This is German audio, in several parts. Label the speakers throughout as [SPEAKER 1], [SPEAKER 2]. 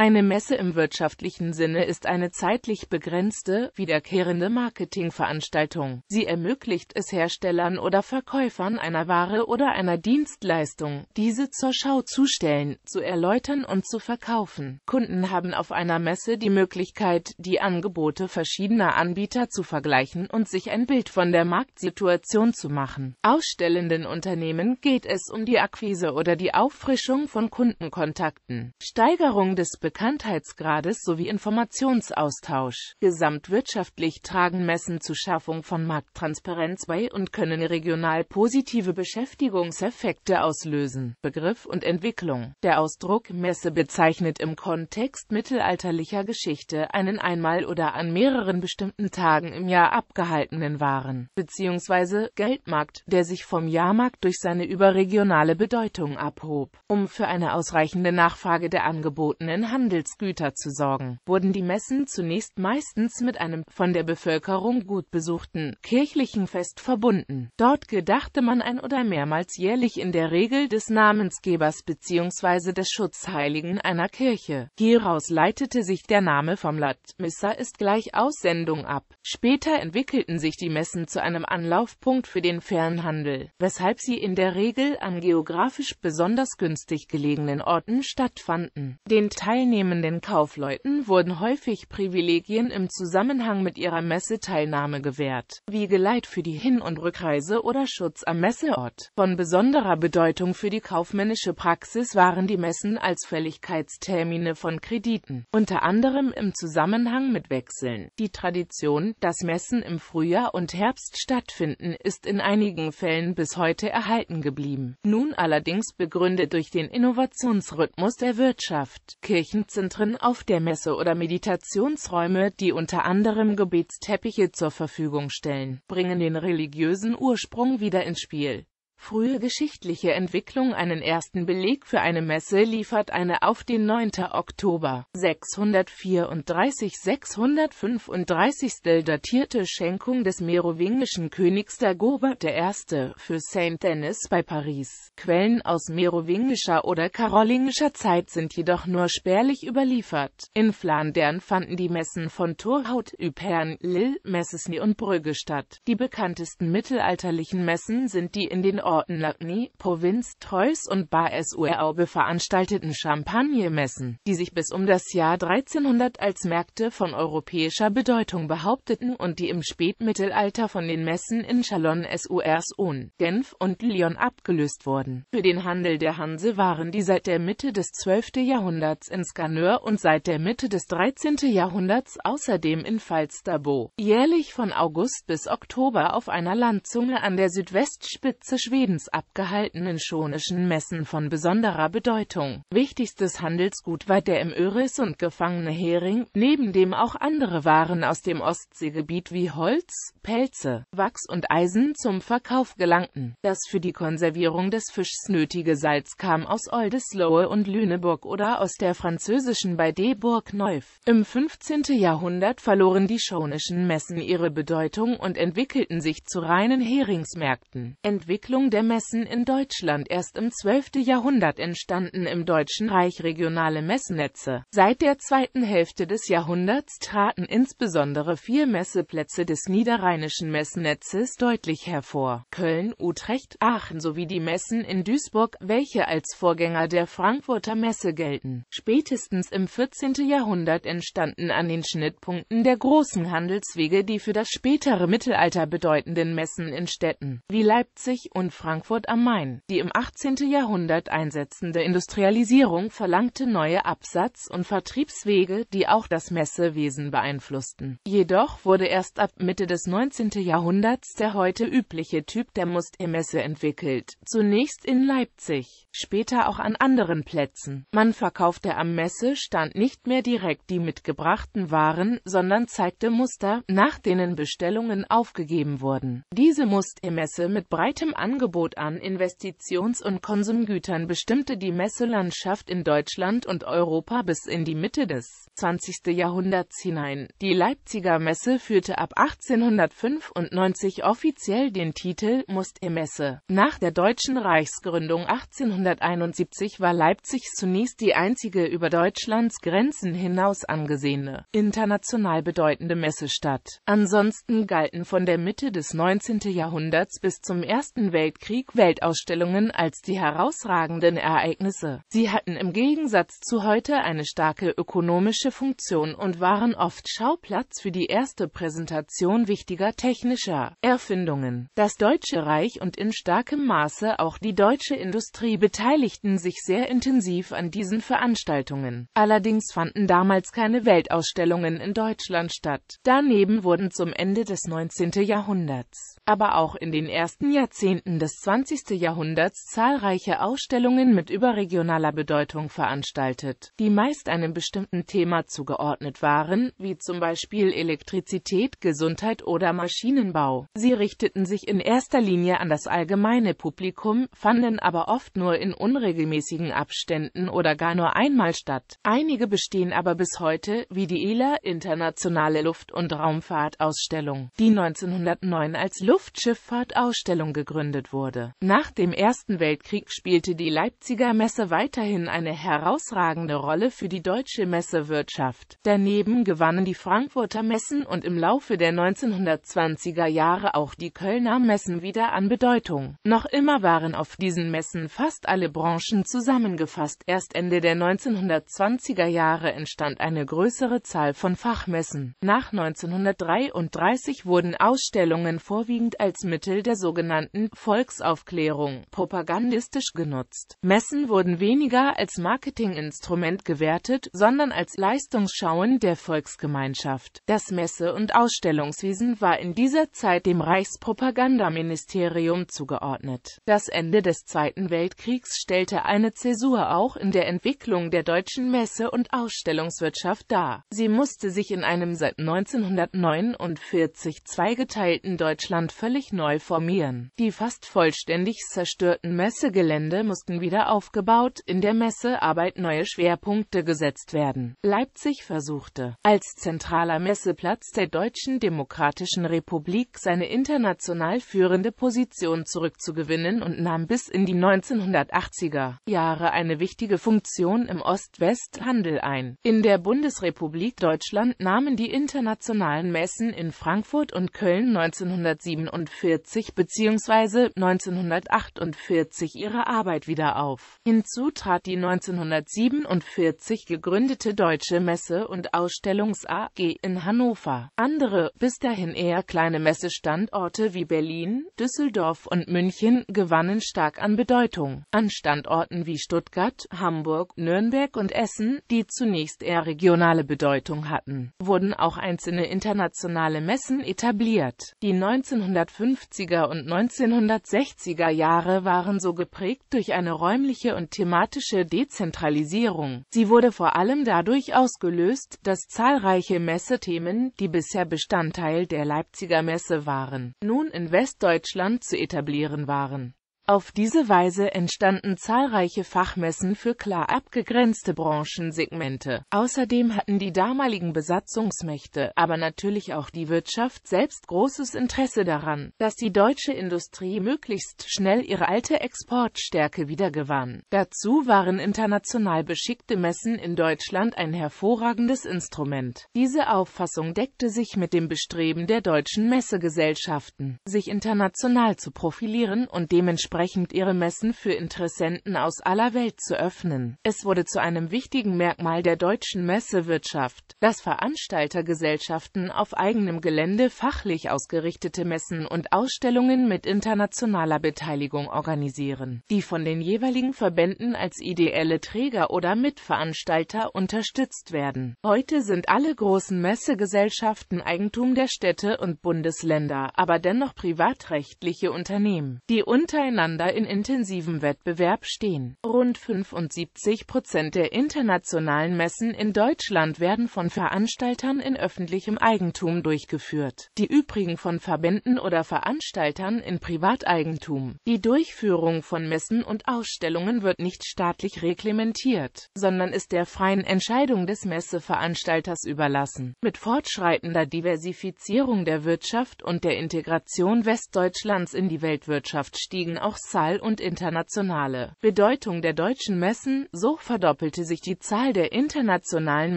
[SPEAKER 1] Eine Messe im wirtschaftlichen Sinne ist eine zeitlich begrenzte, wiederkehrende Marketingveranstaltung. Sie ermöglicht es Herstellern oder Verkäufern einer Ware oder einer Dienstleistung, diese zur Schau zu stellen, zu erläutern und zu verkaufen. Kunden haben auf einer Messe die Möglichkeit, die Angebote verschiedener Anbieter zu vergleichen und sich ein Bild von der Marktsituation zu machen. Ausstellenden Unternehmen geht es um die Akquise oder die Auffrischung von Kundenkontakten. Steigerung des Bekanntheitsgrades sowie Informationsaustausch. Gesamtwirtschaftlich tragen Messen zur Schaffung von Markttransparenz bei und können regional positive Beschäftigungseffekte auslösen. Begriff und Entwicklung Der Ausdruck Messe bezeichnet im Kontext mittelalterlicher Geschichte einen einmal oder an mehreren bestimmten Tagen im Jahr abgehaltenen Waren bzw. Geldmarkt, der sich vom Jahrmarkt durch seine überregionale Bedeutung abhob, um für eine ausreichende Nachfrage der angebotenen Handelsgüter zu sorgen, wurden die Messen zunächst meistens mit einem von der Bevölkerung gut besuchten kirchlichen Fest verbunden. Dort gedachte man ein oder mehrmals jährlich in der Regel des Namensgebers bzw. des Schutzheiligen einer Kirche. Hieraus leitete sich der Name vom Lat Missa ist gleich Aussendung ab. Später entwickelten sich die Messen zu einem Anlaufpunkt für den Fernhandel, weshalb sie in der Regel an geografisch besonders günstig gelegenen Orten stattfanden. Den Teilnehmern teilnehmenden Kaufleuten wurden häufig Privilegien im Zusammenhang mit ihrer Messeteilnahme gewährt, wie Geleit für die Hin- und Rückreise oder Schutz am Messeort. Von besonderer Bedeutung für die kaufmännische Praxis waren die Messen als Fälligkeitstermine von Krediten, unter anderem im Zusammenhang mit Wechseln. Die Tradition, dass Messen im Frühjahr und Herbst stattfinden, ist in einigen Fällen bis heute erhalten geblieben, nun allerdings begründet durch den Innovationsrhythmus der Wirtschaft. Kirchen Sessionzentren auf der Messe oder Meditationsräume, die unter anderem Gebetsteppiche zur Verfügung stellen, bringen den religiösen Ursprung wieder ins Spiel frühe geschichtliche Entwicklung einen ersten Beleg für eine Messe liefert eine auf den 9. Oktober 634-635 datierte Schenkung des merowingischen Königs Dagobert I. für Saint Denis bei Paris. Quellen aus merowingischer oder karolingischer Zeit sind jedoch nur spärlich überliefert. In Flandern fanden die Messen von Thorhaut, Ypern, Lille, Messesny und Brügge statt. Die bekanntesten mittelalterlichen Messen sind die in den Orten Lagny, Provinz Trois und Bas-Urlaube veranstalteten Champagnemessen, die sich bis um das Jahr 1300 als Märkte von europäischer Bedeutung behaupteten und die im Spätmittelalter von den Messen in Chalon-sur-Saône, Genf und Lyon abgelöst wurden. Für den Handel der Hanse waren die seit der Mitte des 12. Jahrhunderts in Skanör und seit der Mitte des 13. Jahrhunderts außerdem in Falsterbo jährlich von August bis Oktober auf einer Landzunge an der Südwestspitze Schweden Schwedens abgehaltenen schonischen Messen von besonderer Bedeutung. Wichtigstes Handelsgut war der im und gefangene Hering, neben dem auch andere Waren aus dem Ostseegebiet wie Holz, Pelze, Wachs und Eisen zum Verkauf gelangten. Das für die Konservierung des Fischs nötige Salz kam aus Oldesloe und Lüneburg oder aus der französischen bei de Burg Neuf. Im 15. Jahrhundert verloren die schonischen Messen ihre Bedeutung und entwickelten sich zu reinen Heringsmärkten. Entwicklung der Messen in Deutschland erst im 12. Jahrhundert entstanden im Deutschen Reich regionale Messnetze. Seit der zweiten Hälfte des Jahrhunderts traten insbesondere vier Messeplätze des niederrheinischen Messnetzes deutlich hervor. Köln, Utrecht, Aachen sowie die Messen in Duisburg, welche als Vorgänger der Frankfurter Messe gelten. Spätestens im 14. Jahrhundert entstanden an den Schnittpunkten der großen Handelswege die für das spätere Mittelalter bedeutenden Messen in Städten wie Leipzig und Frankfurt am Main. Die im 18. Jahrhundert einsetzende Industrialisierung verlangte neue Absatz- und Vertriebswege, die auch das Messewesen beeinflussten. Jedoch wurde erst ab Mitte des 19. Jahrhunderts der heute übliche Typ der Mustermesse entwickelt, zunächst in Leipzig, später auch an anderen Plätzen. Man verkaufte am Messestand nicht mehr direkt die mitgebrachten Waren, sondern zeigte Muster, nach denen Bestellungen aufgegeben wurden. Diese Mustermesse mit breitem Angebot Angebot an Investitions- und Konsumgütern bestimmte die Messelandschaft in Deutschland und Europa bis in die Mitte des 20. Jahrhunderts hinein. Die Leipziger Messe führte ab 1895 offiziell den Titel Must-E-Messe. Nach der deutschen Reichsgründung 1871 war Leipzig zunächst die einzige über Deutschlands Grenzen hinaus angesehene, international bedeutende Messestadt. Ansonsten galten von der Mitte des 19. Jahrhunderts bis zum Ersten Weltkrieg Weltkrieg Weltausstellungen als die herausragenden Ereignisse. Sie hatten im Gegensatz zu heute eine starke ökonomische Funktion und waren oft Schauplatz für die erste Präsentation wichtiger technischer Erfindungen. Das Deutsche Reich und in starkem Maße auch die deutsche Industrie beteiligten sich sehr intensiv an diesen Veranstaltungen. Allerdings fanden damals keine Weltausstellungen in Deutschland statt. Daneben wurden zum Ende des 19. Jahrhunderts, aber auch in den ersten Jahrzehnten des 20. Jahrhunderts zahlreiche Ausstellungen mit überregionaler Bedeutung veranstaltet, die meist einem bestimmten Thema zugeordnet waren, wie zum Beispiel Elektrizität, Gesundheit oder Maschinenbau. Sie richteten sich in erster Linie an das allgemeine Publikum, fanden aber oft nur in unregelmäßigen Abständen oder gar nur einmal statt. Einige bestehen aber bis heute, wie die ELA, Internationale Luft- und Raumfahrtausstellung, die 1909 als Luftschifffahrtausstellung Ausstellung gegründet wurde. Nach dem Ersten Weltkrieg spielte die Leipziger Messe weiterhin eine herausragende Rolle für die deutsche Messewirtschaft. Daneben gewannen die Frankfurter Messen und im Laufe der 1920er Jahre auch die Kölner Messen wieder an Bedeutung. Noch immer waren auf diesen Messen fast alle Branchen zusammengefasst. Erst Ende der 1920er Jahre entstand eine größere Zahl von Fachmessen. Nach 1933 wurden Ausstellungen vorwiegend als Mittel der sogenannten Voll Volksaufklärung, propagandistisch genutzt. Messen wurden weniger als Marketinginstrument gewertet, sondern als Leistungsschauen der Volksgemeinschaft. Das Messe- und Ausstellungswesen war in dieser Zeit dem Reichspropagandaministerium zugeordnet. Das Ende des Zweiten Weltkriegs stellte eine Zäsur auch in der Entwicklung der deutschen Messe- und Ausstellungswirtschaft dar. Sie musste sich in einem seit 1949 zweigeteilten Deutschland völlig neu formieren. Die fast vollständig zerstörten Messegelände mussten wieder aufgebaut, in der Messearbeit neue Schwerpunkte gesetzt werden. Leipzig versuchte, als zentraler Messeplatz der Deutschen Demokratischen Republik seine international führende Position zurückzugewinnen und nahm bis in die 1980er Jahre eine wichtige Funktion im Ost-West-Handel ein. In der Bundesrepublik Deutschland nahmen die internationalen Messen in Frankfurt und Köln 1947 bzw. 1948 ihre Arbeit wieder auf. Hinzu trat die 1947 gegründete Deutsche Messe- und Ausstellungs AG in Hannover. Andere, bis dahin eher kleine Messestandorte wie Berlin, Düsseldorf und München gewannen stark an Bedeutung. An Standorten wie Stuttgart, Hamburg, Nürnberg und Essen, die zunächst eher regionale Bedeutung hatten, wurden auch einzelne internationale Messen etabliert. Die 1950er und 1960 1960er Jahre waren so geprägt durch eine räumliche und thematische Dezentralisierung. Sie wurde vor allem dadurch ausgelöst, dass zahlreiche Messethemen, die bisher Bestandteil der Leipziger Messe waren, nun in Westdeutschland zu etablieren waren auf diese Weise entstanden zahlreiche Fachmessen für klar abgegrenzte Branchensegmente. Außerdem hatten die damaligen Besatzungsmächte, aber natürlich auch die Wirtschaft selbst großes Interesse daran, dass die deutsche Industrie möglichst schnell ihre alte Exportstärke wiedergewann. Dazu waren international beschickte Messen in Deutschland ein hervorragendes Instrument. Diese Auffassung deckte sich mit dem Bestreben der deutschen Messegesellschaften, sich international zu profilieren und dementsprechend entsprechend ihre Messen für Interessenten aus aller Welt zu öffnen. Es wurde zu einem wichtigen Merkmal der deutschen Messewirtschaft, dass Veranstaltergesellschaften auf eigenem Gelände fachlich ausgerichtete Messen und Ausstellungen mit internationaler Beteiligung organisieren, die von den jeweiligen Verbänden als ideelle Träger oder Mitveranstalter unterstützt werden. Heute sind alle großen Messegesellschaften Eigentum der Städte und Bundesländer, aber dennoch privatrechtliche Unternehmen, die untereinander gegeneinander in intensivem Wettbewerb stehen. Rund 75 Prozent der internationalen Messen in Deutschland werden von Veranstaltern in öffentlichem Eigentum durchgeführt, die übrigen von Verbänden oder Veranstaltern in Privateigentum. Die Durchführung von Messen und Ausstellungen wird nicht staatlich reglementiert, sondern ist der freien Entscheidung des Messeveranstalters überlassen. Mit fortschreitender Diversifizierung der Wirtschaft und der Integration Westdeutschlands in die Weltwirtschaft stiegen auch Verkaufszahl und internationale Bedeutung der deutschen Messen, so verdoppelte sich die Zahl der internationalen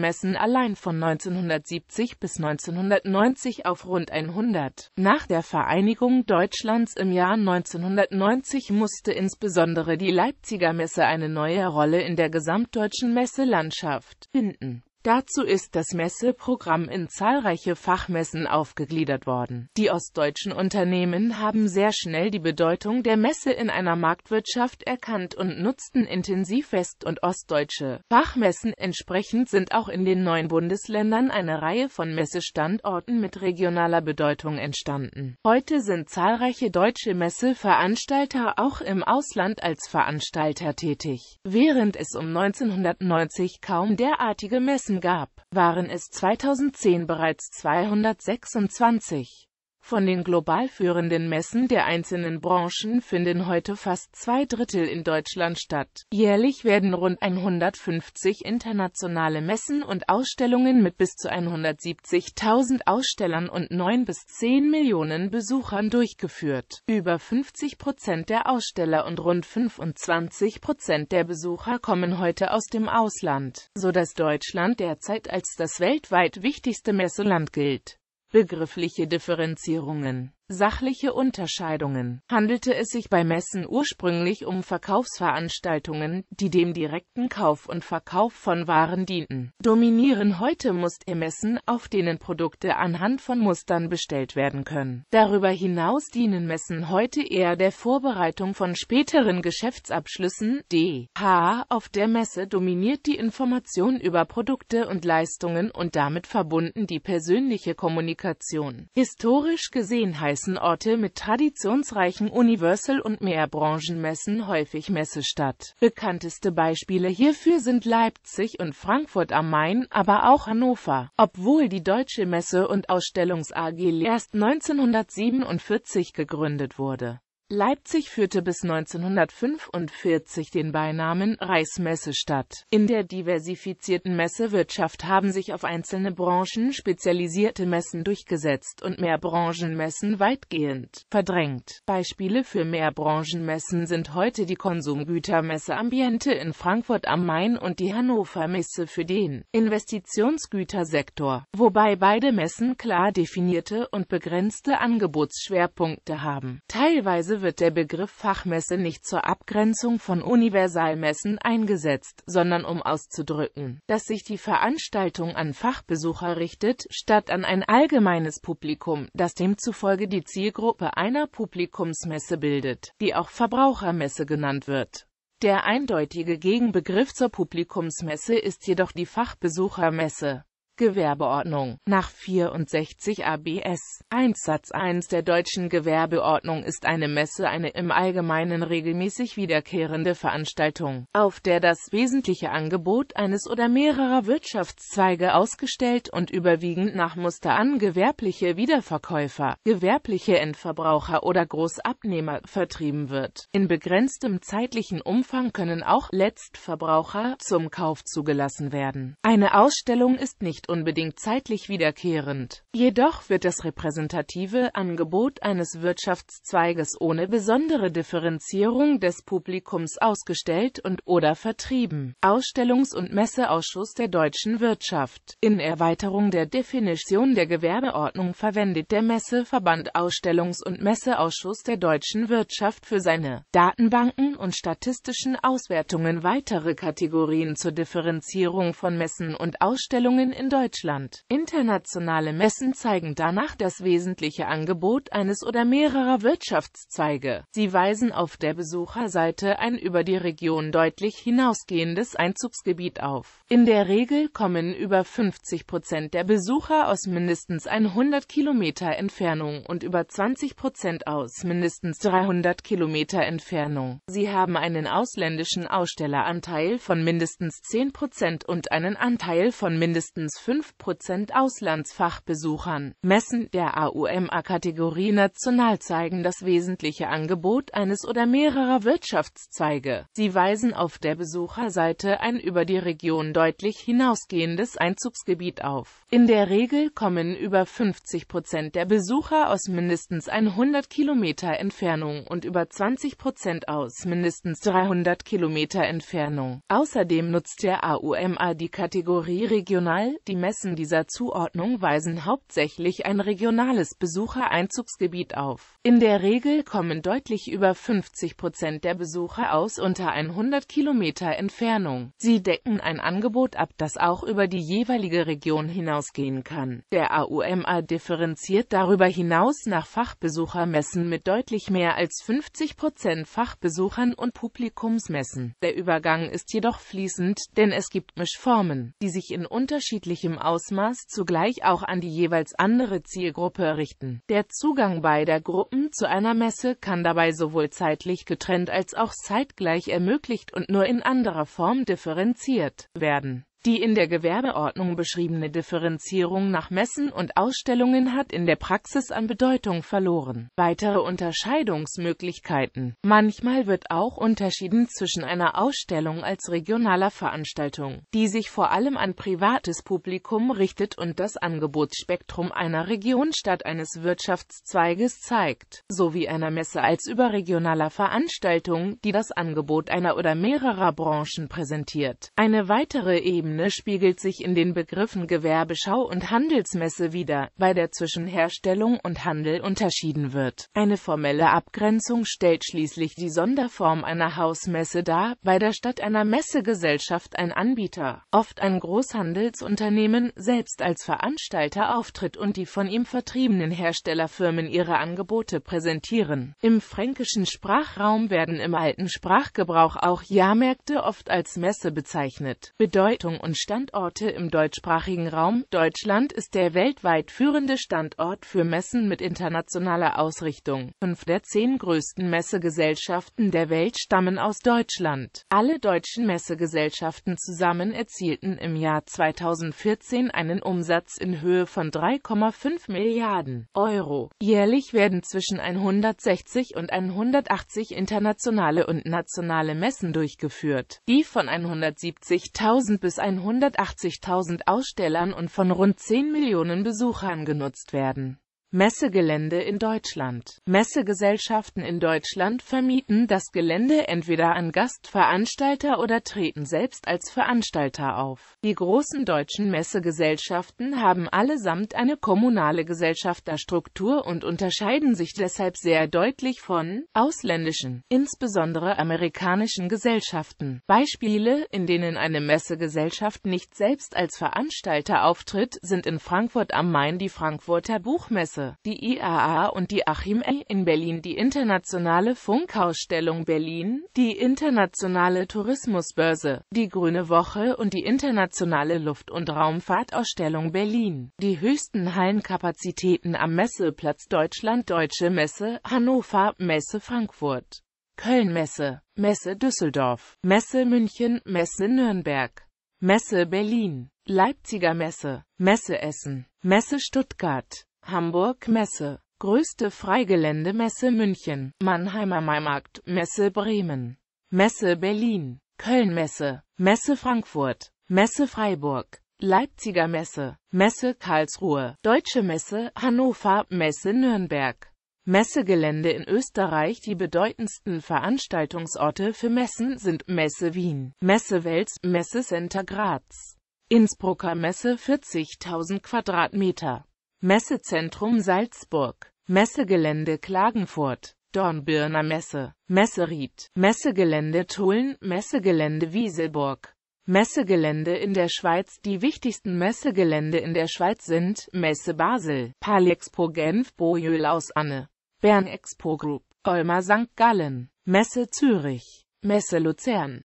[SPEAKER 1] Messen allein von 1970 bis 1990 auf rund 100. Nach der Vereinigung Deutschlands im Jahr 1990 musste insbesondere die Leipziger Messe eine neue Rolle in der gesamtdeutschen Messelandschaft finden Dazu ist das Messeprogramm in zahlreiche Fachmessen aufgegliedert worden. Die ostdeutschen Unternehmen haben sehr schnell die Bedeutung der Messe in einer Marktwirtschaft erkannt und nutzten intensiv west- und ostdeutsche Fachmessen. Entsprechend sind auch in den neuen Bundesländern eine Reihe von Messestandorten mit regionaler Bedeutung entstanden. Heute sind zahlreiche deutsche Messeveranstalter auch im Ausland als Veranstalter tätig, während es um 1990 kaum derartige Messen gab, waren es 2010 bereits 226. Von den global führenden Messen der einzelnen Branchen finden heute fast zwei Drittel in Deutschland statt. Jährlich werden rund 150 internationale Messen und Ausstellungen mit bis zu 170.000 Ausstellern und 9 bis 10 Millionen Besuchern durchgeführt. Über 50 Prozent der Aussteller und rund 25 Prozent der Besucher kommen heute aus dem Ausland, so dass Deutschland derzeit als das weltweit wichtigste Messeland gilt begriffliche Differenzierungen Sachliche Unterscheidungen handelte es sich bei Messen ursprünglich um Verkaufsveranstaltungen, die dem direkten Kauf und Verkauf von Waren dienten. Dominieren heute Mustermessen, auf denen Produkte anhand von Mustern bestellt werden können. Darüber hinaus dienen Messen heute eher der Vorbereitung von späteren Geschäftsabschlüssen. d. h. Auf der Messe dominiert die Information über Produkte und Leistungen und damit verbunden die persönliche Kommunikation. Historisch gesehen heißt großen Orte mit traditionsreichen Universal- und Mehrbranchenmessen häufig Messe statt. Bekannteste Beispiele hierfür sind Leipzig und Frankfurt am Main, aber auch Hannover. Obwohl die Deutsche Messe- und Ausstellungs AG erst 1947 gegründet wurde Leipzig führte bis 1945 den Beinamen Reichsmesse statt. In der diversifizierten Messewirtschaft haben sich auf einzelne Branchen spezialisierte Messen durchgesetzt und Mehrbranchenmessen weitgehend verdrängt. Beispiele für Mehrbranchenmessen sind heute die Konsumgütermesse Ambiente in Frankfurt am Main und die Hannover Messe für den Investitionsgütersektor, wobei beide Messen klar definierte und begrenzte Angebotsschwerpunkte haben. Teilweise wird der Begriff Fachmesse nicht zur Abgrenzung von Universalmessen eingesetzt, sondern um auszudrücken, dass sich die Veranstaltung an Fachbesucher richtet, statt an ein allgemeines Publikum, das demzufolge die Zielgruppe einer Publikumsmesse bildet, die auch Verbrauchermesse genannt wird. Der eindeutige Gegenbegriff zur Publikumsmesse ist jedoch die Fachbesuchermesse. Gewerbeordnung. Nach 64 ABS 1 Satz 1 der deutschen Gewerbeordnung ist eine Messe eine im Allgemeinen regelmäßig wiederkehrende Veranstaltung, auf der das wesentliche Angebot eines oder mehrerer Wirtschaftszweige ausgestellt und überwiegend nach Muster an gewerbliche Wiederverkäufer, gewerbliche Endverbraucher oder Großabnehmer vertrieben wird. In begrenztem zeitlichen Umfang können auch Letztverbraucher zum Kauf zugelassen werden. Eine Ausstellung ist nicht nicht unbedingt zeitlich wiederkehrend. Jedoch wird das repräsentative Angebot eines Wirtschaftszweiges ohne besondere Differenzierung des Publikums ausgestellt und oder vertrieben. Ausstellungs- und Messeausschuss der deutschen Wirtschaft. In Erweiterung der Definition der Gewerbeordnung verwendet der Messeverband Ausstellungs- und Messeausschuss der deutschen Wirtschaft für seine Datenbanken und statistischen Auswertungen weitere Kategorien zur Differenzierung von Messen und Ausstellungen in Deutschland. Internationale Messen zeigen danach das wesentliche Angebot eines oder mehrerer Wirtschaftszweige. Sie weisen auf der Besucherseite ein über die Region deutlich hinausgehendes Einzugsgebiet auf in der Regel kommen über 50 Prozent der Besucher aus mindestens 100 Kilometer Entfernung und über 20 Prozent aus mindestens 300 Kilometer Entfernung. Sie haben einen ausländischen Ausstelleranteil von mindestens 10 Prozent und einen Anteil von mindestens 5 Prozent Auslandsfachbesuchern. Messen der AUMA-Kategorie national zeigen das wesentliche Angebot eines oder mehrerer Wirtschaftszweige. Sie weisen auf der Besucherseite ein über die Region Deutschland deutlich hinausgehendes Einzugsgebiet auf. In der Regel kommen über 50 Prozent der Besucher aus mindestens 100 Kilometer Entfernung und über 20 Prozent aus mindestens 300 Kilometer Entfernung. Außerdem nutzt der AUMA die Kategorie regional. Die Messen dieser Zuordnung weisen hauptsächlich ein regionales Besuchereinzugsgebiet auf. In der Regel kommen deutlich über 50 Prozent der Besucher aus unter 100 Kilometer Entfernung. Sie decken ein Angebot Angebot ab, das auch über die jeweilige Region hinausgehen kann. Der AUMA differenziert darüber hinaus nach Fachbesuchermessen mit deutlich mehr als 50 Prozent Fachbesuchern und Publikumsmessen. Der Übergang ist jedoch fließend, denn es gibt Mischformen, die sich in unterschiedlichem Ausmaß zugleich auch an die jeweils andere Zielgruppe richten. Der Zugang beider Gruppen zu einer Messe kann dabei sowohl zeitlich getrennt als auch zeitgleich ermöglicht und nur in anderer Form differenziert werden. garden. Die in der Gewerbeordnung beschriebene Differenzierung nach Messen und Ausstellungen hat in der Praxis an Bedeutung verloren. Weitere Unterscheidungsmöglichkeiten Manchmal wird auch unterschieden zwischen einer Ausstellung als regionaler Veranstaltung, die sich vor allem an privates Publikum richtet und das Angebotsspektrum einer Region statt eines Wirtschaftszweiges zeigt, sowie einer Messe als überregionaler Veranstaltung, die das Angebot einer oder mehrerer Branchen präsentiert. Eine weitere Ebene Ebene spiegelt sich in den Begriffen Gewerbeschau und Handelsmesse wider, bei der zwischen Herstellung und Handel unterschieden wird. Eine formelle Abgrenzung stellt schließlich die Sonderform einer Hausmesse dar, bei der statt einer Messegesellschaft ein Anbieter, oft ein Großhandelsunternehmen, selbst als Veranstalter auftritt und die von ihm vertriebenen Herstellerfirmen ihre Angebote präsentieren. Im fränkischen Sprachraum werden im alten Sprachgebrauch auch Jahrmärkte oft als Messe bezeichnet. Bedeutung und Standorte im deutschsprachigen Raum. Deutschland ist der weltweit führende Standort für Messen mit internationaler Ausrichtung. Fünf der zehn größten Messegesellschaften der Welt stammen aus Deutschland. Alle deutschen Messegesellschaften zusammen erzielten im Jahr 2014 einen Umsatz in Höhe von 3,5 Milliarden Euro. Jährlich werden zwischen 160 und 180 internationale und nationale Messen durchgeführt, die von 170.000 bis 180.000 Ausstellern und von rund 10 Millionen Besuchern genutzt werden Messegelände in Deutschland. Messegesellschaften in Deutschland vermieten das Gelände entweder an Gastveranstalter oder treten selbst als Veranstalter auf. Die großen deutschen Messegesellschaften haben allesamt eine kommunale Gesellschafterstruktur und unterscheiden sich deshalb sehr deutlich von ausländischen, insbesondere amerikanischen Gesellschaften. Beispiele, in denen eine Messegesellschaft nicht selbst als Veranstalter auftritt, sind in Frankfurt am Main die Frankfurter Buchmesse Presse, die IAA und die Achim E. in Berlin, die Internationale Funkausstellung Berlin, die Internationale Tourismusbörse, die Grüne Woche und die Internationale Luft- und Raumfahrtausstellung Berlin, die höchsten Hallenkapazitäten am Messeplatz Deutschland Deutsche Messe, Hannover, Messe Frankfurt, Köln Messe, Messe Düsseldorf, Messe München, Messe Nürnberg, Messe Berlin, Leipziger Messe, Messe Essen, Messe Stuttgart, Hamburg Messe, größte Freigeländemesse München, Mannheimer Maimarkt, Messe Bremen, Messe Berlin, Köln Messe, Messe Frankfurt, Messe Freiburg, Leipziger Messe, Messe Karlsruhe, Deutsche Messe Hannover, Messe Nürnberg. Messegelände in Österreich Die bedeutendsten Veranstaltungsorte für Messen sind Messe Wien, Messe Wels, Messe Center Graz, Innsbrucker Messe 40.000 Quadratmeter. Messezentrum Salzburg, Messegelände Klagenfurt, Dornbirner Messe, Messeried, Messegelände Tulln, Messegelände Wieselburg. Messegelände in der Schweiz Die wichtigsten Messegelände in der Schweiz sind Messe Basel, Palexpo Genf, Bojöl aus Anne, Bern Expo Group, Olma St. Gallen, Messe Zürich, Messe Luzern,